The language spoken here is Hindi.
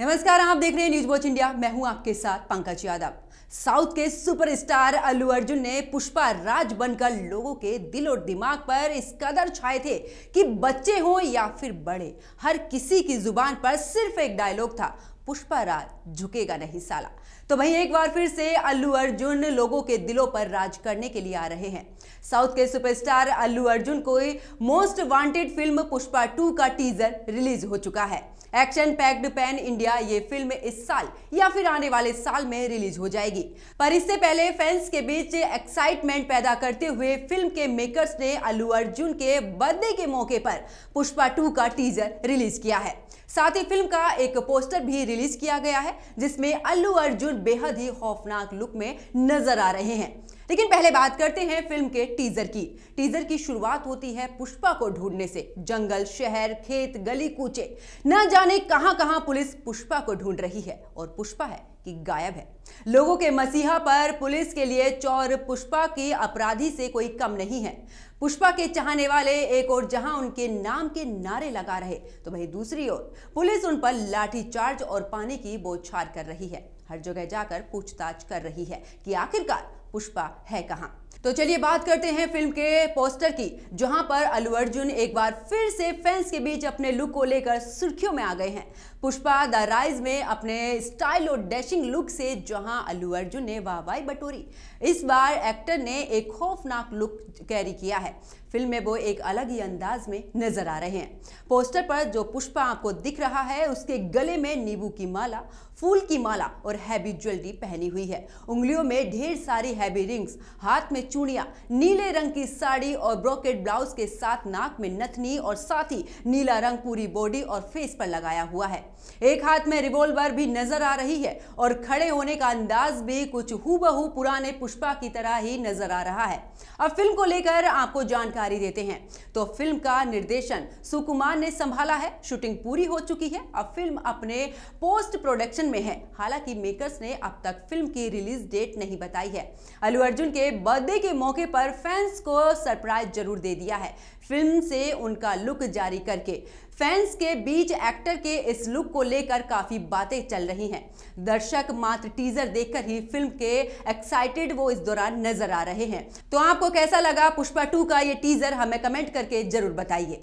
नमस्कार आप देख रहे हैं न्यूज वॉच इंडिया मैं हूं आपके साथ पंकज यादव साउथ के सुपरस्टार अल्लू अर्जुन ने पुष्पा राज बनकर लोगों के दिल और दिमाग पर इस कदर छाए थे कि बच्चे हों या फिर बड़े हर किसी की जुबान पर सिर्फ एक डायलॉग था पुष्पा राज झुकेगा नहीं साला तो वहीं एक बार फिर से अल्लू अर्जुन लोगों के दिलों पर राज करने के लिए आ रहे हैं साउथ के सुपरस्टार अल्लू अर्जुन को most wanted film Pushpa two का टीजर रिलीज हो चुका है एक्शन पैक्ड पैन इंडिया ये फिल्म इस साल या फिर आने वाले साल में रिलीज हो जाएगी पर इससे पहले फैंस के बीच एक्साइटमेंट पैदा करते हुए फिल्म के मेकर्स ने अल्लू अर्जुन के बर्थडे के मौके पर पुष्पा टू का टीजर रिलीज किया है साथ ही फिल्म का एक पोस्टर भी रिलीज किया गया है जिसमें अल्लू अर्जुन बेहद ही खौफनाक लुक में नजर आ रहे हैं लेकिन पहले बात करते हैं फिल्म के टीजर की टीजर की शुरुआत होती है पुष्पा को ढूंढने से जंगल शहर खेत गली कूचे न जाने कहां कहां पुलिस पुष्पा को ढूंढ रही है और पुष्पा है कि गायब है लोगों के मसीहा पर पुलिस के लिए चोर पुष्पा की अपराधी से कोई कम नहीं है पुष्पा के चाहने वाले एक और जहां उनके नाम के नारे लगा रहे तो वहीं दूसरी ओर पुलिस उन पर लाठीचार्ज और पानी की बौछार कर रही है हर जगह जाकर पूछताछ कर रही है कि आखिरकार पुष्पा है कहाँ तो चलिए बात करते हैं फिल्म के पोस्टर की जहां पर अल्लू अर्जुन एक बार फिर से फैंस के बीच अपने लुक को लेकर सुर्खियों में आ गए हैं पुष्पा द राइज में अपने स्टाइल और डैशिंग लुक से जहां अल्लू अर्जुन ने वाहवाही बटोरी इस बार एक्टर ने एक खौफनाक लुक कैरी किया है फिल्म में वो एक अलग ही अंदाज में नजर आ रहे हैं पोस्टर पर जो पुष्पा आपको दिख रहा है उसके गले में नींबू की माला फूल की माला और हैवी ज्वेलरी पहनी हुई है उंगलियों में ढेर सारी हैवी रिंग्स हाथ में चूड़ियां नीले रंग की साड़ी और ब्रोकेट ब्लाउज के साथ नाक में नथनी और साथ ही नीला रंग पूरी बॉडी और फेस पर लगाया हुआ है एक हाथ में रिवॉल्वर भी नजर आ रही है और खड़े होने का अंदाज भी कुछ हूबहू पुराने पुष्पा की तरह ही नजर आ रहा है अब फिल्म को लेकर आपको जानकारी देते हैं तो फिल्म का निर्देशन सुकुमार ने संभाला है शूटिंग पूरी हो चुकी है अब फिल्म अपने पोस्ट प्रोडक्शन में है हालांकि मेकर्स ने अब तक फिल्म की रिलीज डेट नहीं बताई है अलू अर्जुन के बर्थडे के मौके पर फैंस को सरप्राइज जरूर दे दिया है फिल्म से उनका लुक जारी करके फैंस के बीच एक्टर के इस लुक को लेकर काफ़ी बातें चल रही हैं दर्शक मात्र टीजर देखकर ही फिल्म के एक्साइटेड वो इस दौरान नजर आ रहे हैं तो आपको कैसा लगा पुष्पा टू का ये टीजर हमें कमेंट करके जरूर बताइए